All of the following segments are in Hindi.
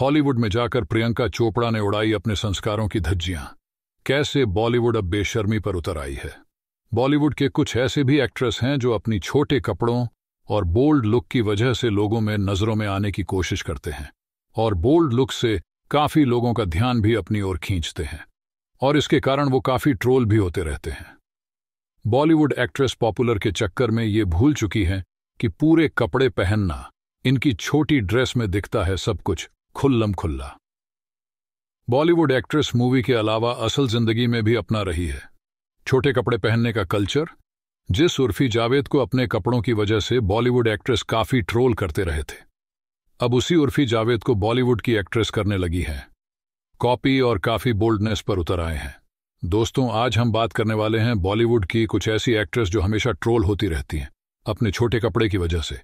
हॉलीवुड में जाकर प्रियंका चोपड़ा ने उड़ाई अपने संस्कारों की धज्जियां कैसे बॉलीवुड अब बेशर्मी पर उतर आई है बॉलीवुड के कुछ ऐसे भी एक्ट्रेस हैं जो अपनी छोटे कपड़ों और बोल्ड लुक की वजह से लोगों में नजरों में आने की कोशिश करते हैं और बोल्ड लुक से काफी लोगों का ध्यान भी अपनी ओर खींचते हैं और इसके कारण वो काफी ट्रोल भी होते रहते हैं बॉलीवुड एक्ट्रेस पॉपुलर के चक्कर में ये भूल चुकी हैं कि पूरे कपड़े पहनना इनकी छोटी ड्रेस में दिखता है सब कुछ खुल्लम खुल्ला बॉलीवुड एक्ट्रेस मूवी के अलावा असल जिंदगी में भी अपना रही है छोटे कपड़े पहनने का कल्चर जिस उर्फी जावेद को अपने कपड़ों की वजह से बॉलीवुड एक्ट्रेस काफी ट्रोल करते रहे थे अब उसी उर्फी जावेद को बॉलीवुड की एक्ट्रेस करने लगी है कॉपी और काफी बोल्डनेस पर उतर आए हैं दोस्तों आज हम बात करने वाले हैं बॉलीवुड की कुछ ऐसी एक्ट्रेस जो हमेशा ट्रोल होती रहती हैं अपने छोटे कपड़े की वजह से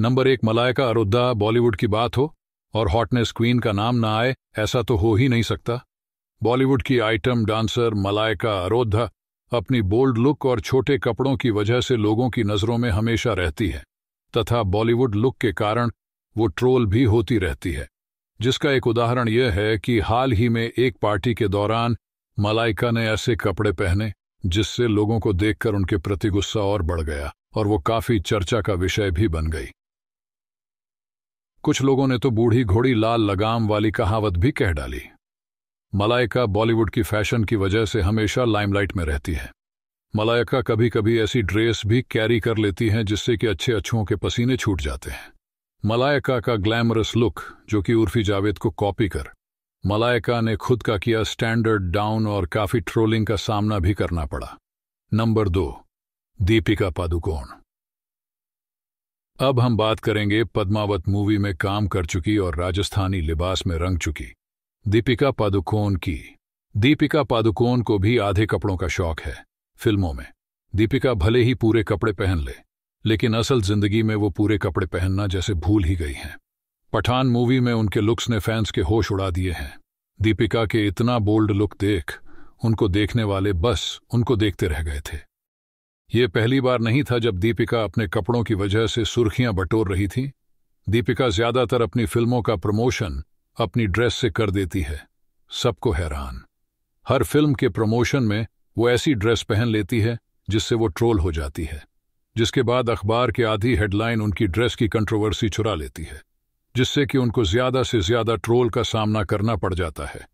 नंबर एक मलायका अरुद्धा बॉलीवुड की बात हो और हॉटनेस क्वीन का नाम ना आए ऐसा तो हो ही नहीं सकता बॉलीवुड की आइटम डांसर मलाइका अरोधा अपनी बोल्ड लुक और छोटे कपड़ों की वजह से लोगों की नज़रों में हमेशा रहती है तथा बॉलीवुड लुक के कारण वो ट्रोल भी होती रहती है जिसका एक उदाहरण यह है कि हाल ही में एक पार्टी के दौरान मलाइका ने ऐसे कपड़े पहने जिससे लोगों को देखकर उनके प्रति गुस्सा और बढ़ गया और वो काफी चर्चा का विषय भी बन गई कुछ लोगों ने तो बूढ़ी घोड़ी लाल लगाम वाली कहावत भी कह डाली मलाइका बॉलीवुड की फैशन की वजह से हमेशा लाइमलाइट में रहती है मलाइका कभी कभी ऐसी ड्रेस भी कैरी कर लेती हैं जिससे कि अच्छे अच्छुओं के पसीने छूट जाते हैं मलाइका का ग्लैमरस लुक जो कि उर्फी जावेद को कॉपी कर मलाइका ने खुद का किया स्टैंडर्ड डाउन और काफी ट्रोलिंग का सामना भी करना पड़ा नंबर दो दीपिका पादुकोण अब हम बात करेंगे पद्मावत मूवी में काम कर चुकी और राजस्थानी लिबास में रंग चुकी दीपिका पादुकोण की दीपिका पादुकोण को भी आधे कपड़ों का शौक है फिल्मों में दीपिका भले ही पूरे कपड़े पहन ले लेकिन असल जिंदगी में वो पूरे कपड़े पहनना जैसे भूल ही गई हैं पठान मूवी में उनके लुक्स ने फैंस के होश उड़ा दिए हैं दीपिका के इतना बोल्ड लुक देख उनको देखने वाले बस उनको देखते रह गए थे ये पहली बार नहीं था जब दीपिका अपने कपड़ों की वजह से सुर्खियां बटोर रही थी दीपिका ज्यादातर अपनी फिल्मों का प्रमोशन अपनी ड्रेस से कर देती है सबको हैरान हर फिल्म के प्रमोशन में वो ऐसी ड्रेस पहन लेती है जिससे वो ट्रोल हो जाती है जिसके बाद अखबार के आधी हेडलाइन उनकी ड्रेस की कंट्रोवर्सी चुरा लेती है जिससे कि उनको ज्यादा से ज्यादा ट्रोल का सामना करना पड़ जाता है